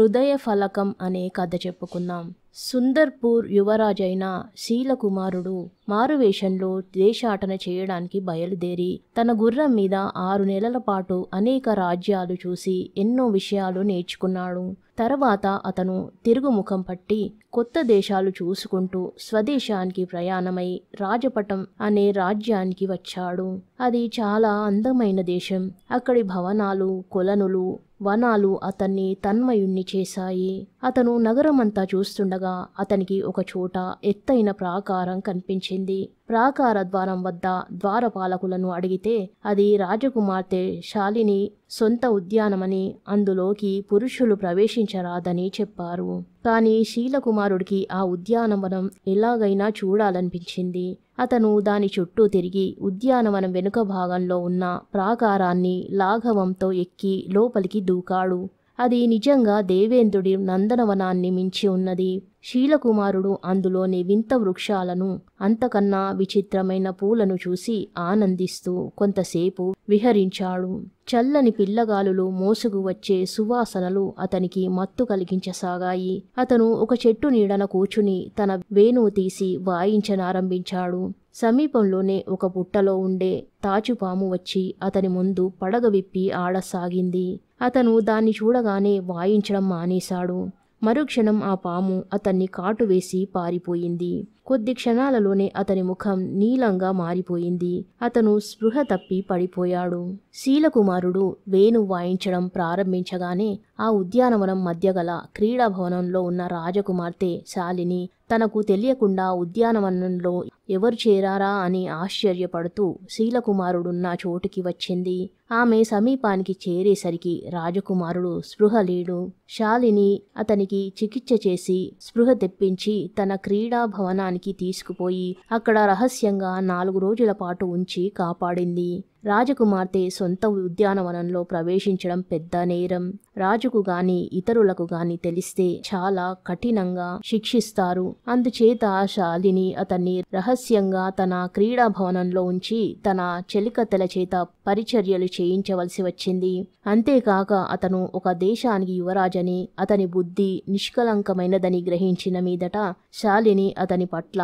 హృదయ ఫలకం అనే కథ చెప్పుకుందాం సుందర్పూర్ యువరాజైన శీలకుమారుడు మారువేషంలో దేశాటన చేయడానికి బయలుదేరి తన గుర్రం మీద ఆరు నెలల పాటు అనేక రాజ్యాలు చూసి ఎన్నో విషయాలు నేర్చుకున్నాడు తర్వాత అతను తిరుగుముఖం పట్టి కొత్త దేశాలు చూసుకుంటూ స్వదేశానికి ప్రయాణమై రాజపటం అనే రాజ్యానికి వచ్చాడు అది చాలా అందమైన దేశం అక్కడి భవనాలు కొలనులు వనాలు అతన్ని తన్మయుణ్ణి చేశాయి అతను నగరమంతా చూస్తుండగా అతనికి ఒక చోట ఎత్తైన ప్రాకారం కనిపించింది ప్రాకార ద్వారం వద్ద ద్వారపాలకులను అడిగితే అది రాజకుమార్తె శాలిని సొంత ఉద్యానమని అందులోకి పురుషులు ప్రవేశించరాదని చెప్పారు కానీ శీలకుమారుడికి ఆ ఉద్యానవనం ఎలాగైనా చూడాలనిపించింది అతను దాని చుట్టూ తిరిగి ఉద్యానవనం వెనుక భాగంలో ఉన్న ప్రాకారాన్ని లాఘవంతో ఎక్కి లోపలికి దూకాడు అది నిజంగా దేవేంద్రుడి నందనవనాన్ని మించి ఉన్నది శీలకుమారుడు అందులోని వింత వృక్షాలను అంతకన్నా విచిత్రమైన పూలను చూసి ఆనందిస్తూ కొంతసేపు విహరించాడు చల్లని పిల్లగాలులు మోసుగు వచ్చే సువాసనలు అతనికి మత్తు కలిగించసాగాయి అతను ఒక చెట్టు నీడన కూర్చుని తన వేణువు తీసి వాయించనారంభించాడు సమీపంలోనే ఒక పుట్టలో ఉండే తాచుపాము వచ్చి అతని ముందు పడగ విప్పి ఆడసాగింది అతను దాన్ని చూడగానే వాయించడం మానేశాడు మరుక్షణం ఆ పాము అతన్ని కాటు వేసి పారిపోయింది కొద్ది క్షణాలలోనే అతని ముఖం నీలంగా మారిపోయింది అతను స్పృహ తప్పి పడిపోయాడు శీలకుమారుడు వేణు వాయించడం ప్రారంభించగానే ఆ ఉద్యానవనం మధ్యగల క్రీడాభవనంలో ఉన్న రాజకుమార్తె శాలిని తనకు తెలియకుండా ఉద్యానవనంలో ఎవరు చేరారా అని ఆశ్చర్యపడుతూ శీలకుమారుడున్న చోటుకి వచ్చింది ఆమె సమీపానికి చేరేసరికి రాజకుమారుడు స్పృహ లేడు శాలిని అతనికి చికిత్స చేసి స్పృహ తెప్పించి తన క్రీడాభవనానికి ఆశ్రమానికి తీసుకుపోయి అక్కడ రహస్యంగా నాలుగు రోజుల పాటు ఉంచి కాపాడింది రాజకుమార్తె సొంత ఉద్యానవనంలో ప్రవేశించడం పెద్ద నేరం రాజుకు గాని ఇతరులకు గాని తెలిస్తే చాలా కఠినంగా శిక్షిస్తారు అందుచేత శాలిని అతన్ని రహస్యంగా తన క్రీడా భవనంలో ఉంచి తన చెలికత్తెల చేత పరిచర్యలు చేయించవలసి వచ్చింది అంతేకాక అతను ఒక దేశానికి యువరాజని అతని బుద్ధి నిష్కలంకమైనదని గ్రహించిన మీదట శాలిని అతని పట్ల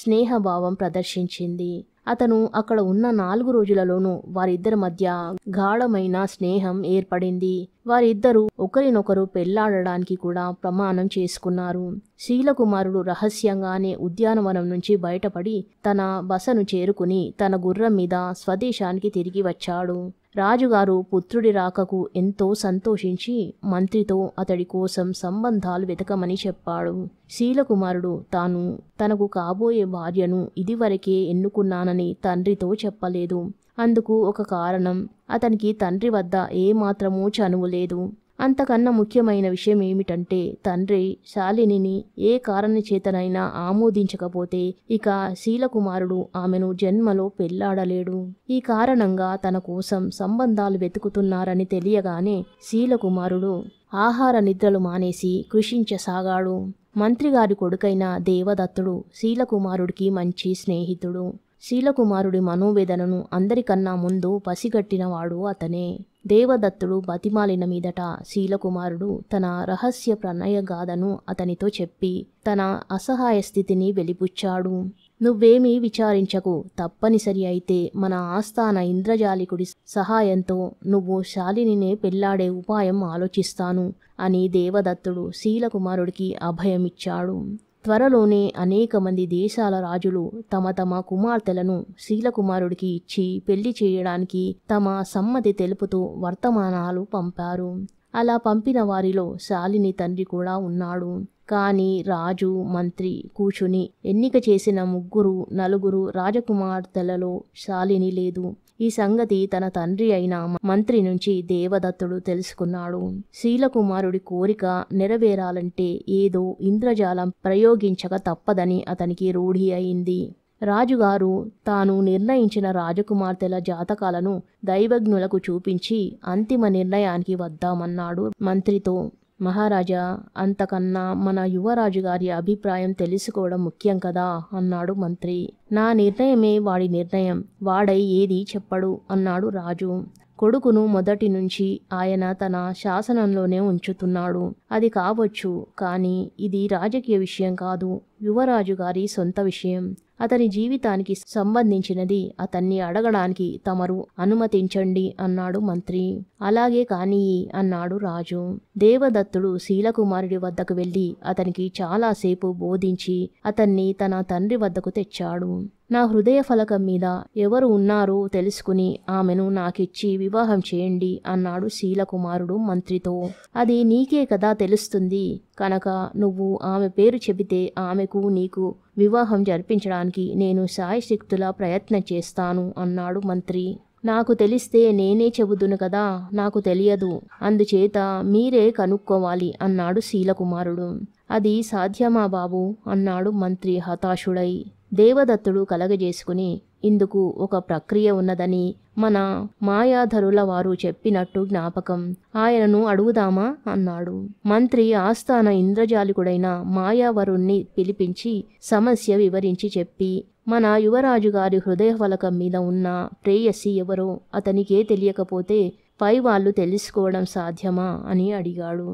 స్నేహభావం ప్రదర్శించింది అతను అక్కడ ఉన్న నాలుగు రోజులలోనూ వారిద్దరి మధ్య గాఢమైన స్నేహం ఏర్పడింది వారిద్దరూ ఒకరినొకరు పెళ్లాడడానికి కూడా ప్రమాణం చేసుకున్నారు శీలకుమారుడు రహస్యంగానే ఉద్యానవనం నుంచి బయటపడి తన బసను చేరుకుని తన గుర్రం మీద స్వదేశానికి తిరిగి వచ్చాడు రాజుగారు పుత్రుడి రాకకు ఎంతో సంతోషించి మంత్రితో అతడి కోసం సంబంధాలు వెతకమని చెప్పాడు శీలకుమారుడు తాను తనకు కాబోయే భార్యను ఇదివరకే ఎన్నుకున్నానని తండ్రితో చెప్పలేదు అందుకు ఒక కారణం అతనికి తండ్రి వద్ద ఏమాత్రమూ చనువు లేదు అంతకన్నా ముఖ్యమైన విషయం ఏమిటంటే తండ్రి శాలినిని ఏ కారణ చేతనైనా ఆమోదించకపోతే ఇక శీలకుమారుడు ఆమెను జన్మలో పెళ్లాడలేడు ఈ కారణంగా తన కోసం సంబంధాలు వెతుకుతున్నారని తెలియగానే శీలకుమారుడు ఆహార నిద్రలు మానేసి కృషించసాగాడు మంత్రిగారి కొడుకైన దేవదత్తుడు శీలకుమారుడికి మంచి స్నేహితుడు శీలకుమారుడి మనోవేదనను అందరికన్నా ముందు పసిగట్టినవాడు అతనే దేవదత్తుడు బతిమాలిన మీదట శీలకుమారుడు తన రహస్య ప్రణయ అతనితో చెప్పి తన అసహాయ స్థితిని వెలిపుచ్చాడు నువ్వేమీ విచారించకు తప్పనిసరి అయితే మన ఆస్థాన ఇంద్రజాలికుడి సహాయంతో నువ్వు శాలినినే పెళ్లాడే ఉపాయం ఆలోచిస్తాను అని దేవదత్తుడు శీలకుమారుడికి అభయమిచ్చాడు త్వరలోనే అనేక మంది దేశాల రాజులు తమ తమ కుమార్తెలను శీలకుమారుడికి ఇచ్చి పెళ్లి చేయడానికి తమ సమ్మతి తెలుపుతూ వర్తమానాలు పంపారు అలా పంపిన వారిలో శాలిని తండ్రి కూడా ఉన్నాడు కానీ రాజు మంత్రి కూచుని ఎన్నిక చేసిన ముగ్గురు నలుగురు రాజకుమార్తెలలో శాలిని లేదు ఈ సంగతి తన తండ్రి అయిన మంత్రి నుంచి దేవదత్తుడు తెలుసుకున్నాడు శీలకుమారుడి కోరిక నెరవేరాలంటే ఏదో ఇంద్రజాలం ప్రయోగించక తప్పదని అతనికి రూఢి అయింది రాజుగారు తాను నిర్ణయించిన రాజకుమార్తెల జాతకాలను దైవజ్ఞులకు చూపించి అంతిమ నిర్ణయానికి వద్దామన్నాడు మంత్రితో మహారాజా అంతకన్నా మన యువరాజు గారి అభిప్రాయం తెలుసుకోవడం ముఖ్యం కదా అన్నాడు మంత్రి నా నిర్ణయమే వాడి నిర్ణయం వాడై ఏది చెప్పడు అన్నాడు రాజు కొడుకును మొదటి నుంచి ఆయన తన శాసనంలోనే ఉంచుతున్నాడు అది కావచ్చు కానీ ఇది రాజకీయ విషయం కాదు యువరాజు గారి సొంత విషయం అతని జీవితానికి సంబంధించినది అతన్ని అడగడానికి తమరు అనుమతించండి అన్నాడు మంత్రి అలాగే కానీ అన్నాడు రాజు దేవదత్తుడు శీలకుమారుడి వద్దకు వెళ్ళి అతనికి చాలాసేపు బోధించి అతన్ని తన తండ్రి వద్దకు తెచ్చాడు నా హృదయ ఫలకం మీద ఎవరు ఉన్నారో తెలుసుకుని ఆమెను నాకిచ్చి వివాహం చేయండి అన్నాడు శీలకుమారుడు మంత్రితో అది నీకే కదా తెలుస్తుంది కనుక నువ్వు ఆమె పేరు చెబితే ఆమెకు నీకు వివాహం జరిపించడానికి నేను సాయశక్తులా ప్రయత్నం చేస్తాను అన్నాడు మంత్రి నాకు తెలిస్తే నేనే చెబుదును కదా నాకు తెలియదు అందుచేత మీరే కనుక్కోవాలి అన్నాడు శీలకుమారుడు అది సాధ్యమా బాబు అన్నాడు మంత్రి హతాశుడై దేవదత్తుడు కలగజేసుకుని ఇందుకు ఒక ప్రక్రియ ఉన్నదని మన మాయాధరుల వారు చెప్పినట్టు జ్ఞాపకం ఆయనను అడుగుదామా అన్నాడు మంత్రి ఆస్థాన ఇంద్రజాలికుడైన మాయావరుణ్ణి పిలిపించి సమస్య వివరించి చెప్పి మన యువరాజు గారి ఫలకం మీద ఉన్న ప్రేయసి ఎవరో అతనికే తెలియకపోతే పై వాళ్ళు తెలుసుకోవడం సాధ్యమా అని అడిగాడు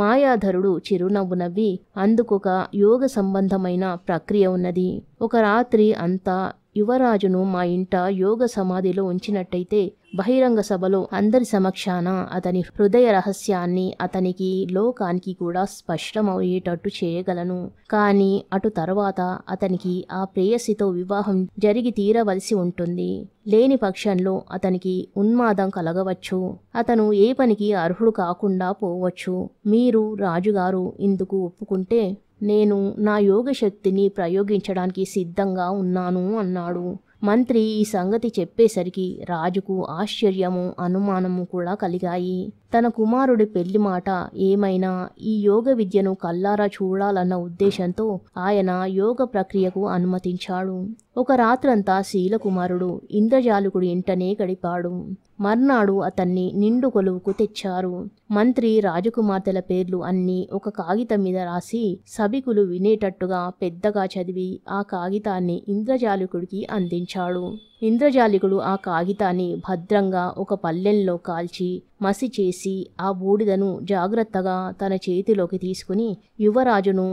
మాయాధరుడు చిరునవ్వు నవ్వి అందుకొక యోగ సంబంధమైన ప్రక్రియ ఉన్నది ఒక రాత్రి అంతా యువరాజును మా ఇంట యోగ సమాధిలో ఉంచినట్టయితే బహిరంగ సభలో అందరి సమక్షాన అతని హృదయ రహస్యాన్ని అతనికి లోకానికి కూడా స్పష్టమయ్యేటట్టు చేయగలను కానీ అటు తర్వాత అతనికి ఆ ప్రేయసితో వివాహం జరిగి తీరవలసి ఉంటుంది లేని పక్షంలో అతనికి ఉన్మాదం కలగవచ్చు అతను ఏ పనికి అర్హుడు కాకుండా పోవచ్చు మీరు రాజుగారు ఇందుకు ఒప్పుకుంటే నేను నా యోగ శక్తిని ప్రయోగించడానికి సిద్ధంగా ఉన్నాను అన్నాడు మంత్రి ఈ సంగతి చెప్పేసరికి రాజుకు ఆశ్చర్యము అనుమానము కూడా కలిగాయి తన కుమారుడి పెళ్లి మాట ఏమైనా ఈ యోగ విద్యను కల్లారా చూడాలన్న ఉద్దేశంతో ఆయన యోగ ప్రక్రియకు అనుమతించాడు ఒక రాత్రంతా శీలకుమారుడు ఇంద్రజాలుకుడి ఇంటనే గడిపాడు మర్నాడు అతన్ని నిండు కొలువుకు తెచ్చారు మంత్రి రాజకుమార్తెల పేర్లు అన్నీ ఒక కాగితం మీద రాసి సభికులు వినేటట్టుగా పెద్దగా చదివి ఆ కాగితాన్ని ఇంద్రజాలుకుడికి అందించాడు ఇంద్రజాలికుడు ఆ కాగితాన్ని భద్రంగా ఒక పల్లెల్లో కాల్చి మసి చేసి ఆ బూడిదను జాగ్రత్తగా తన చేతిలోకి తీసుకుని యువరాజును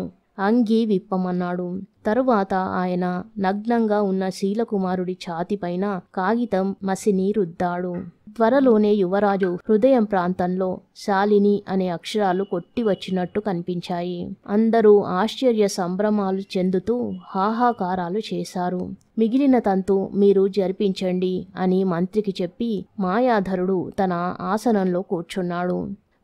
అంగి విప్పమన్నాడు తరువాత ఆయన నగ్నంగా ఉన్న శీలకుమారుడి ఛాతిపైన కాగితం మసిని రుద్దాడు త్వరలోనే యువరాజు హృదయం ప్రాంతంలో శాలిని అనే అక్షరాలు కొట్టి వచ్చినట్టు కనిపించాయి అందరూ ఆశ్చర్య సంభ్రమాలు చెందుతూ హాహాకారాలు చేశారు మిగిలిన తంతు మీరు జరిపించండి అని మంత్రికి చెప్పి మాయాధరుడు తన ఆసనంలో కూర్చున్నాడు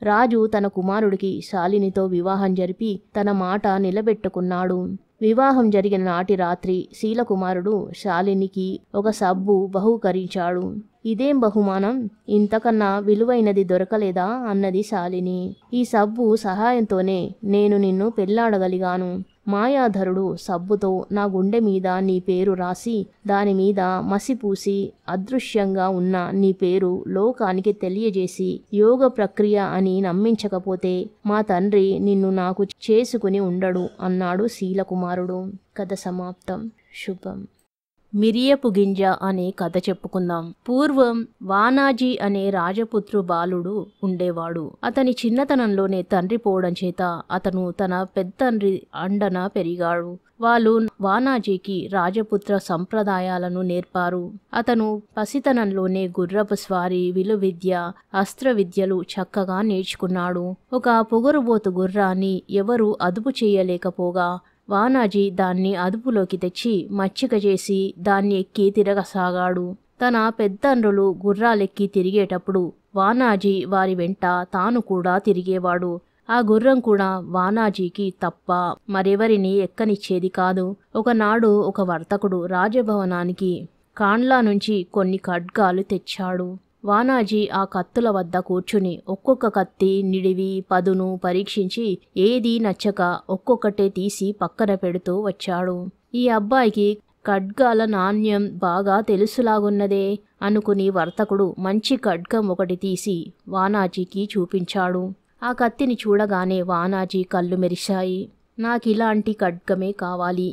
రాజు తన కుమారుడికి శాలినితో వివాహం జరిపి తన మాట నిలబెట్టుకున్నాడు వివాహం జరిగిన నాటి రాత్రి శీలకుమారుడు శాలినికి ఒక సబ్బు బహుకరించాడు ఇదేం బహుమానం ఇంతకన్నా విలువైనది దొరకలేదా అన్నది శాలిని ఈ సబ్బు సహాయంతోనే నేను నిన్ను పెళ్లాడగలిగాను మాయాధరుడు సబ్బుతో నా గుండె మీద నీ పేరు రాసి దానిమీద మసిపూసి అదృశ్యంగా ఉన్న నీ పేరు లోకానికి తెలియజేసి యోగ ప్రక్రియ అని నమ్మించకపోతే మా తండ్రి నిన్ను నాకు చేసుకుని ఉండడు అన్నాడు శీలకుమారుడు కథ సమాప్తం శుభం మిరియపు గింజ అనే కథ చెప్పుకుందాం పూర్వం వానాజీ అనే రాజపుత్రు బాలుడు ఉండేవాడు అతని చిన్నతనంలోనే తండ్రి పోవడం చేత అతను తన పెద్దండ్రి అండన పెరిగాడు వాళ్ళు వానాజీకి రాజపుత్ర సంప్రదాయాలను నేర్పారు అతను పసితనంలోనే గుర్రపు స్వారీ విద్య అస్త్ర విద్యలు చక్కగా నేర్చుకున్నాడు ఒక పొగరుబోతు గుర్రాన్ని ఎవరూ అదుపు చేయలేకపోగా వానాజీ దాన్ని అదుపులోకి తెచ్చి మచ్చిక చేసి దాన్ని ఎక్కి తిరగసాగాడు తన పెద్దండ్రులు గుర్రాలెక్కి తిరిగేటప్పుడు వానాజీ వారి వెంట తాను కూడా తిరిగేవాడు ఆ గుర్రం కూడా వానాజీకి తప్ప మరెవరిని ఎక్కనిచ్చేది కాదు ఒకనాడు ఒక వర్తకుడు రాజభవనానికి కాండ్లా నుంచి కొన్ని ఖడ్గాలు తెచ్చాడు వానాజీ ఆ కత్తుల వద్ద కూర్చుని ఒక్కొక్క కత్తి నిడివి పదును పరీక్షించి ఏది నచ్చక ఒక్కొక్కటే తీసి పక్కన పెడుతూ వచ్చాడు ఈ అబ్బాయికి ఖడ్గాల నాణ్యం బాగా తెలుసులాగున్నదే అనుకుని వర్తకుడు మంచి ఖడ్గం ఒకటి తీసి వానాజీకి చూపించాడు ఆ కత్తిని చూడగానే వానాజీ కళ్ళు మెరిశాయి నాకిలాంటి ఖడ్గమే కావాలి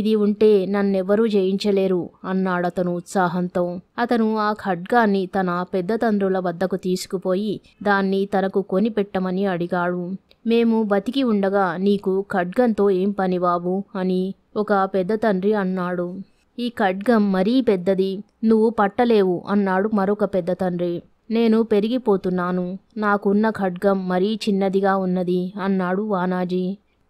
ఇది ఉంటే నన్నెవరూ జయించలేరు అన్నాడతను ఉత్సాహంతో అతను ఆ ఖడ్గాన్ని తన పెద్ద తండ్రుల వద్దకు తీసుకుపోయి దాన్ని తనకు కొనిపెట్టమని అడిగాడు మేము బతికి ఉండగా నీకు ఖడ్గంతో ఏం పని బాబు అని ఒక పెద్ద తండ్రి అన్నాడు ఈ ఖడ్గం మరీ పెద్దది నువ్వు పట్టలేవు అన్నాడు మరొక పెద్ద తండ్రి నేను పెరిగిపోతున్నాను నాకున్న ఖడ్గం మరీ చిన్నదిగా ఉన్నది అన్నాడు వానాజీ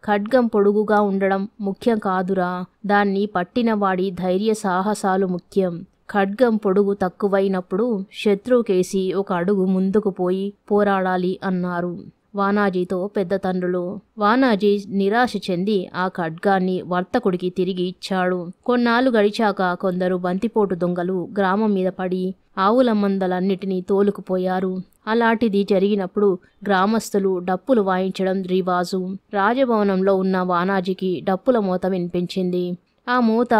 ఖడ్గం పొడుగుగా ఉండడం ముఖ్యం కాదురా దాన్ని పట్టినవాడి ధైర్య సాహసాలు ముఖ్యం ఖడ్గం పొడుగు తక్కువైనప్పుడు శత్రువుకేసి ఒక అడుగు ముందుకు పోయి పోరాడాలి అన్నారు వానాజీతో పెద్ద తండ్రులు వానాజీ నిరాశ చెంది ఆ ఖడ్గాన్ని వర్తకుడికి తిరిగి ఇచ్చాడు కొన్నాళ్ళు గడిచాక కొందరు బంతిపోటు దొంగలు గ్రామం మీద పడి ఆవుల మందలన్నిటినీ తోలుకుపోయారు అలాంటిది జరిగినప్పుడు గ్రామస్తులు డప్పులు వాయించడం రివాజు రాజభవనంలో ఉన్న వానాజీకి డప్పుల మూత వినిపించింది ఆ మూత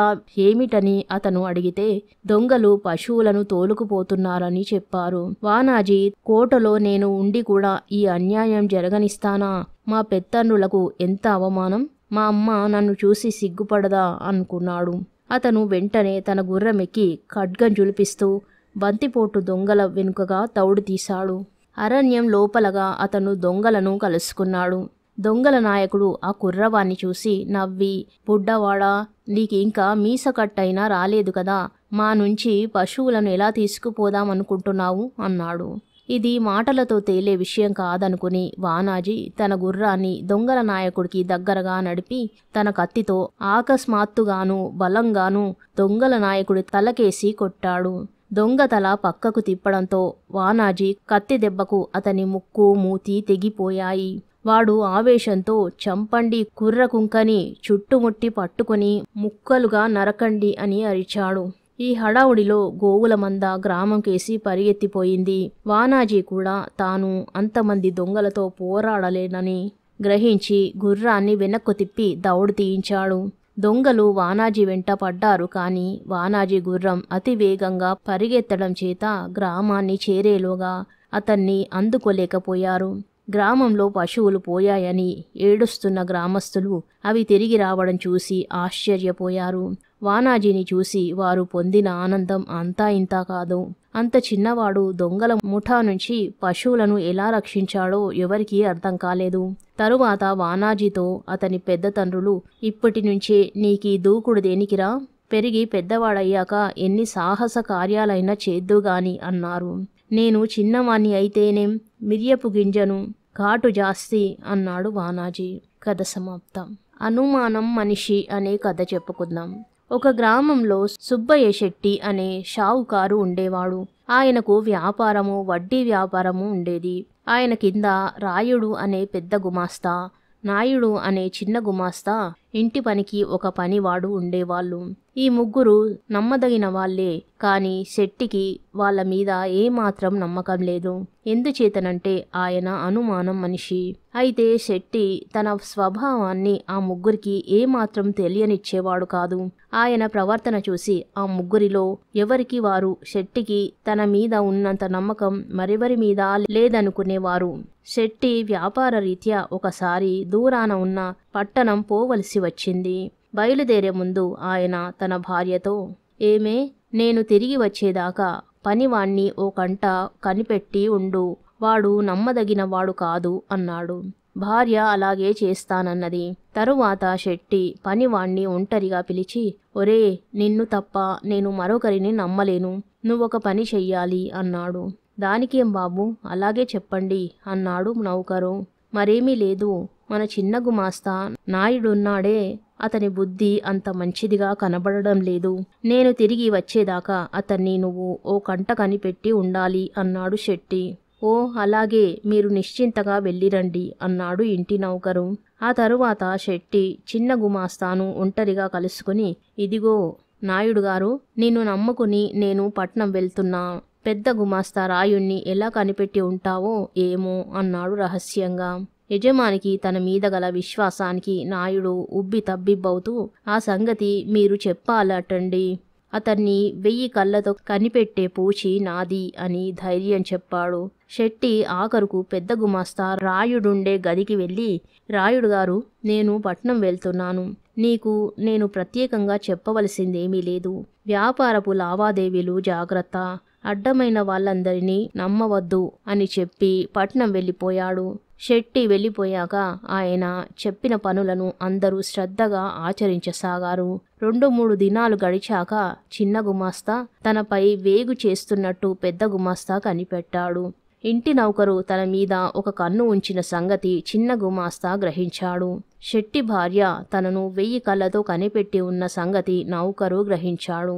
ఏమిటని అతను అడిగితే దొంగలు పశువులను తోలుకుపోతున్నారని చెప్పారు వానాజీ కోటలో నేను ఉండి కూడా ఈ అన్యాయం జరగనిస్తానా మా పెత్తన్నులకు ఎంత అవమానం మా అమ్మ నన్ను చూసి సిగ్గుపడదా అనుకున్నాడు అతను వెంటనే తన గుర్రమెక్కి ఖడ్గం జులిపిస్తూ బంతిపోటు దొంగల వెనుకగా తౌడు తీశాడు అరణ్యం లోపలగా అతను దొంగలను కలుసుకున్నాడు దొంగల నాయకుడు ఆ కుర్రవాణ్ణి చూసి నవ్వి బుడ్డవాడా ఇంకా మీసకట్టయినా రాలేదు కదా మా నుంచి పశువులను ఎలా తీసుకుపోదామనుకుంటున్నావు అన్నాడు ఇది మాటలతో తేలే విషయం కాదనుకుని వానాజీ తన గుర్రాన్ని దొంగల నాయకుడికి దగ్గరగా నడిపి తన కత్తితో ఆకస్మాత్తుగాను బలంగాను దొంగల నాయకుడి తలకేసి కొట్టాడు దొంగతల పక్కకు తిప్పడంతో వానాజీ కత్తి దెబ్బకు అతని ముక్కు మూతి తెగిపోయాయి వాడు ఆవేశంతో చంపండి కుర్ర కుంకని చుట్టుముట్టి పట్టుకుని ముక్కలుగా నరకండి అని అరిచాడు ఈ హడావుడిలో గోవుల మంద గ్రామం కేసి పరిగెత్తిపోయింది వానాజీ కూడా తాను అంతమంది దొంగలతో పోరాడలేనని గ్రహించి గుర్రాన్ని వెనక్కు తిప్పి దౌడు తీయించాడు దొంగలు వానాజీ వెంట పడ్డారు కానీ వానాజీ గుర్రం అతి వేగంగా పరిగెత్తడం చేత గ్రామాన్ని చేరేలోగా అతన్ని అందుకోలేకపోయారు గ్రామంలో పశువులు పోయాయని ఏడుస్తున్న గ్రామస్తులు అవి తిరిగి రావడం చూసి ఆశ్చర్యపోయారు వానాజీని చూసి వారు పొందిన ఆనందం అంతా ఇంతా కాదు అంత చిన్నవాడు దొంగల ముఠా నుంచి పశువులను ఎలా రక్షించాడో ఎవరికీ అర్థం కాలేదు తరువాత వానాజీతో అతని పెద్ద తండ్రులు ఇప్పటి నుంచే నీకీ దూకుడు దేనికిరా పెరిగి పెద్దవాడయ్యాక ఎన్ని సాహస కార్యాలైనా చేద్దుగాని అన్నారు నేను చిన్నవాణ్ణి అయితేనేం మిరియపు గింజను ఘాటు జాస్తి అన్నాడు వానాజీ కథ సమాప్తం అనుమానం మనిషి అనే కథ చెప్పుకుందాం ఒక గ్రామంలో సుబ్బయ్య శెట్టి అనే షావుకారు ఉండేవాడు ఆయనకు వ్యాపారము వడ్డీ వ్యాపారము ఉండేది ఆయన కింద రాయుడు అనే పెద్ద గుమాస్తా నాయుడు అనే చిన్న గుమాస్తా ఇంటి పనికి ఒక పనివాడు ఉండేవాళ్ళు ఈ ముగ్గురు నమ్మదగిన వాళ్లే కానీ శెట్టికి వాళ్ళ మీద ఏమాత్రం నమ్మకం లేదు ఎందుచేతనంటే ఆయన అనుమానం మనిషి అయితే శెట్టి తన స్వభావాన్ని ఆ ముగ్గురికి ఏమాత్రం తెలియనిచ్చేవాడు కాదు ఆయన ప్రవర్తన చూసి ఆ ముగ్గురిలో ఎవరికి వారు శెట్టికి తన మీద ఉన్నంత నమ్మకం మరెవరి మీద లేదనుకునేవారు శెట్టి వ్యాపార రీత్యా ఒకసారి దూరాన ఉన్న పట్టణం పోవలసి వచ్చింది బయలుదేరే ముందు ఆయన తన భార్యతో ఏమే నేను తిరిగి వచ్చేదాకా పనివాణ్ణి ఓ కంట కనిపెట్టి ఉండు వాడు నమ్మదగిన వాడు కాదు అన్నాడు భార్య అలాగే చేస్తానన్నది తరువాత శెట్టి పనివాణ్ణి ఒంటరిగా పిలిచి ఒరే నిన్ను తప్ప నేను మరొకరిని నమ్మలేను నువ్వొక పని చెయ్యాలి అన్నాడు దానికేం బాబు అలాగే చెప్పండి అన్నాడు నౌకరు మరేమీ లేదు మన చిన్న గుమాస్తా నాయుడున్నాడే అతని బుద్ధి అంత మంచిదిగా కనబడడం లేదు నేను తిరిగి వచ్చేదాకా అతన్ని నువ్వు ఓ కంట కనిపెట్టి ఉండాలి అన్నాడు శెట్టి ఓ అలాగే మీరు నిశ్చింతగా వెళ్ళిరండి అన్నాడు ఇంటి నౌకరు ఆ తరువాత శెట్టి చిన్న గుమాస్తాను ఒంటరిగా కలుసుకుని ఇదిగో నాయుడు గారు నిన్ను నమ్ముకుని నేను పట్నం వెళ్తున్నా పెద్ద గుమాస్తా రాయుణ్ణి ఎలా కనిపెట్టి ఉంటావో ఏమో అన్నాడు రహస్యంగా యజమానికి తన మీద గల విశ్వాసానికి నాయుడు ఉబ్బి తబ్బిబ్బవుతూ ఆ సంగతి మీరు చెప్పాలటండి అతన్ని వెయ్యి కళ్ళతో కనిపెట్టే పూచి నాది అని ధైర్యం చెప్పాడు శెట్టి ఆఖరుకు పెద్ద గుమాస్తా రాయుడుండే గదికి వెళ్ళి రాయుడు గారు నేను పట్నం వెళ్తున్నాను నీకు నేను ప్రత్యేకంగా చెప్పవలసిందేమీ లేదు వ్యాపారపు లావాదేవీలు జాగ్రత్త అడ్డమైన వాళ్ళందరినీ నమ్మవద్దు అని చెప్పి పట్నం వెళ్ళిపోయాడు శెట్టి వెళ్ళిపోయాక ఆయన చెప్పిన పనులను అందరూ శ్రద్ధగా ఆచరించసాగారు రెండు మూడు దినాలు గడిచాక చిన్న గుమాస్తా తనపై వేగు చేస్తున్నట్టు పెద్ద గుమాస్తా కనిపెట్టాడు ఇంటి నౌకరు తన మీద ఒక కన్ను ఉంచిన సంగతి చిన్న గుమాస్తా గ్రహించాడు శెట్టి భార్య తనను వెయ్యి కళ్ళతో కనిపెట్టి ఉన్న సంగతి నౌకరు గ్రహించాడు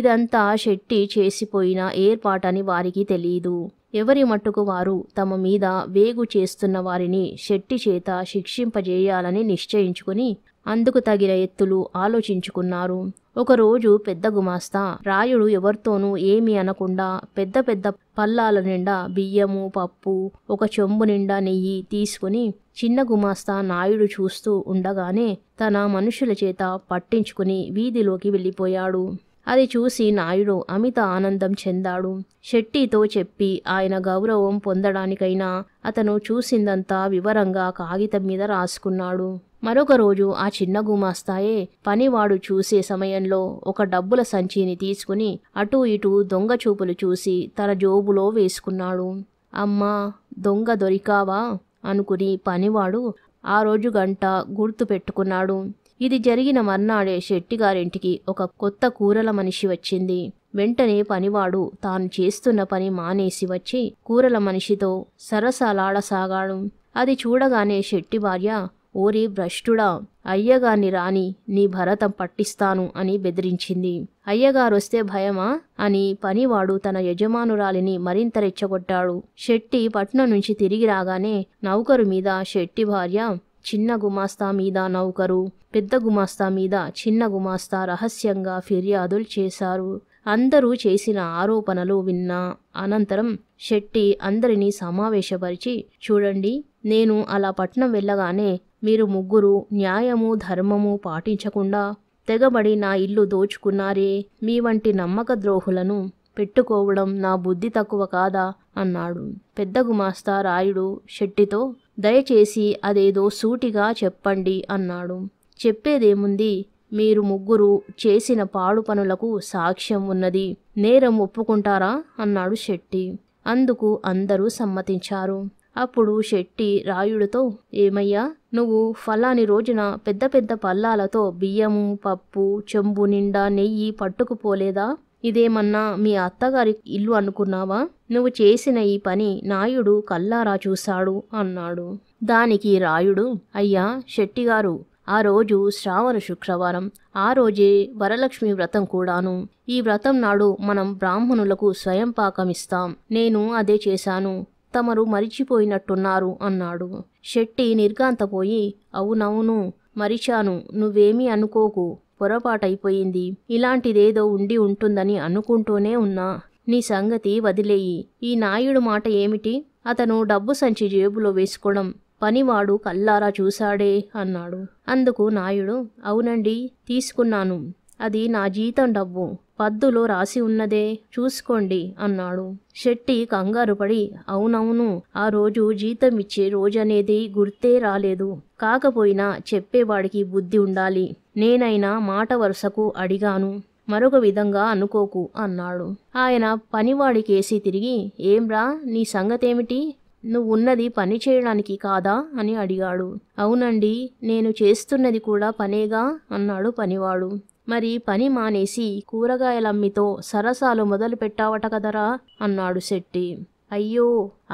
ఇదంతా శెట్టి చేసిపోయిన ఏర్పాటని వారికి తెలీదు ఎవరి మట్టుకు వారు తమ మీద వేగు చేస్తున్న వారిని శెట్టి చేత శిక్షింపజేయాలని నిశ్చయించుకుని అందుకు తగిన ఎత్తులు ఆలోచించుకున్నారు ఒకరోజు పెద్ద గుమాస్తా రాయుడు ఎవరితోనూ ఏమీ అనకుండా పెద్ద పెద్ద పల్లాల నిండా బియ్యము పప్పు ఒక చెంబు నిండా నెయ్యి తీసుకుని చిన్న గుమాస్తా నాయుడు చూస్తూ ఉండగానే తన మనుషుల చేత పట్టించుకుని వీధిలోకి వెళ్ళిపోయాడు అది చూసి నాయుడు అమిత ఆనందం చెందాడు శెట్టితో చెప్పి ఆయన గౌరవం పొందడానికైనా అతను చూసిందంతా వివరంగా కాగితం మీద రాసుకున్నాడు మరొక రోజు ఆ చిన్న గుమాస్తాయే పనివాడు చూసే సమయంలో ఒక డబ్బుల సంచిని తీసుకుని అటూ ఇటూ దొంగ చూపులు చూసి తన జోబులో వేసుకున్నాడు అమ్మా దొంగ దొరికావా అనుకుని పనివాడు ఆ రోజు గంట గుర్తు పెట్టుకున్నాడు ఇది జరిగిన మర్నాడే శెట్టిగారింటికి ఒక కొత్త కూరల మనిషి వచ్చింది వెంటనే పనివాడు తాను చేస్తున్న పని మానేసి వచ్చి కూరల మనిషితో సరసలాడసాగాడు అది చూడగానే శెట్టి భార్య ఓరి భ్రష్టుడా అయ్యగారిని రాని నీ భరతం పట్టిస్తాను అని బెదిరించింది అయ్యగారొస్తే భయమా అని పనివాడు తన యజమానురాలిని మరింత రెచ్చగొట్టాడు శెట్టి పట్నం నుంచి తిరిగి రాగానే నౌకరు మీద శెట్టి భార్య చిన్న గుమాస్తా మీద నౌకరు పెద్ద గుమాస్తా మీద చిన్న గుమాస్తా రహస్యంగా ఫిర్యాదులు చేశారు అందరూ చేసిన ఆరోపణలు విన్న అనంతరం శెట్టి అందరినీ సమావేశపరిచి చూడండి నేను అలా పట్నం వెళ్ళగానే మీరు ముగ్గురు న్యాయము ధర్మము పాటించకుండా తెగబడి నా ఇల్లు దోచుకున్నారే మీ వంటి నమ్మక ద్రోహులను పెట్టుకోవడం నా బుద్ధి తక్కువ కాదా అన్నాడు పెద్ద గుమాస్తా రాయుడు శెట్టితో దయచేసి అదేదో సూటిగా చెప్పండి అన్నాడు చెప్పేదేముంది మీరు ముగ్గురు చేసిన పాడు పనులకు సాక్ష్యం ఉన్నది నేరం ఒప్పుకుంటారా అన్నాడు శెట్టి అందుకు అందరూ సమ్మతించారు అప్పుడు శెట్టి రాయుడితో ఏమయ్యా నువ్వు ఫలాని రోజున పెద్ద పెద్ద పల్లాలతో బియ్యము పప్పు చెంబు నిండా నెయ్యి పట్టుకుపోలేదా ఇదేమన్నా మీ అత్తగారి ఇల్లు అనుకున్నావా నువ్వు చేసిన ఈ పని నాయుడు కల్లారా చూశాడు అన్నాడు దానికి రాయుడు అయ్యా శెట్టిగారు ఆ రోజు శ్రావణ శుక్రవారం ఆ రోజే వరలక్ష్మి వ్రతం కూడాను ఈ వ్రతం నాడు మనం బ్రాహ్మణులకు స్వయం పాకమిస్తాం నేను అదే చేశాను తమరు మరిచిపోయినట్టున్నారు అన్నాడు శెట్టి నిర్గాంతపోయి అవునవును మరిచాను నువ్వేమీ అనుకోకు పొరపాటైపోయింది ఇలాంటిదేదో ఉండి ఉంటుందని అనుకుంటూనే ఉన్నా నీ సంగతి వదిలేయి ఈ నాయుడు మాట ఏమిటి అతను డబ్బు సంచి జేబులో వేసుకోవడం పనివాడు కల్లారా చూశాడే అన్నాడు అందుకు నాయుడు అవునండి తీసుకున్నాను అది నా జీతం డబ్బు పద్దులో రాసి ఉన్నదే చూసుకోండి అన్నాడు శెట్టి కంగారు పడి అవునవును ఆ రోజు జీతం ఇచ్చే రోజనేది గుర్తే రాలేదు కాకపోయినా చెప్పేవాడికి బుద్ధి ఉండాలి నేనైనా మాట వరుసకు అడిగాను మరొక విధంగా అనుకోకు అన్నాడు ఆయన పనివాడికేసి తిరిగి ఏంరా నీ సంగతేమిటి నువ్వున్నది పని చేయడానికి కాదా అని అడిగాడు అవునండి నేను చేస్తున్నది కూడా పనేగా అన్నాడు పనివాడు మరి పని మానేసి కూరగాయలమ్మితో సరసాలు మొదలుపెట్టావట కదరా అన్నాడు శెట్టి అయ్యో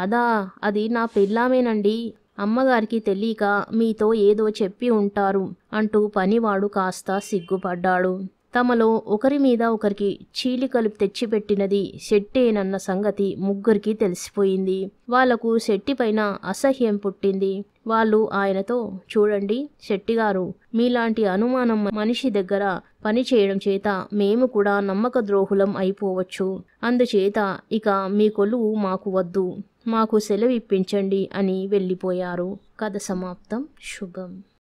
అదా అది నా పెళ్ళామేనండి అమ్మగారికి తెలియక మీతో ఏదో చెప్పి ఉంటారు అంటూ పనివాడు కాస్త సిగ్గుపడ్డాడు తమలో ఒకరి మీద ఒకరికి చీలి కలుపు తెచ్చిపెట్టినది శెట్టేనన్న సంగతి ముగ్గురికి తెలిసిపోయింది వాళ్లకు శెట్టిపైన అసహ్యం పుట్టింది వాళ్ళు ఆయనతో చూడండి శెట్టిగారు మీలాంటి అనుమానం మనిషి దగ్గర పని చేయడం చేత మేము కూడా నమ్మక ద్రోహులం అయిపోవచ్చు అందుచేత ఇక మీ కొలువు మాకు వద్దు మాకు సెలవిప్పించండి అని వెళ్ళిపోయారు కథ సమాప్తం శుభం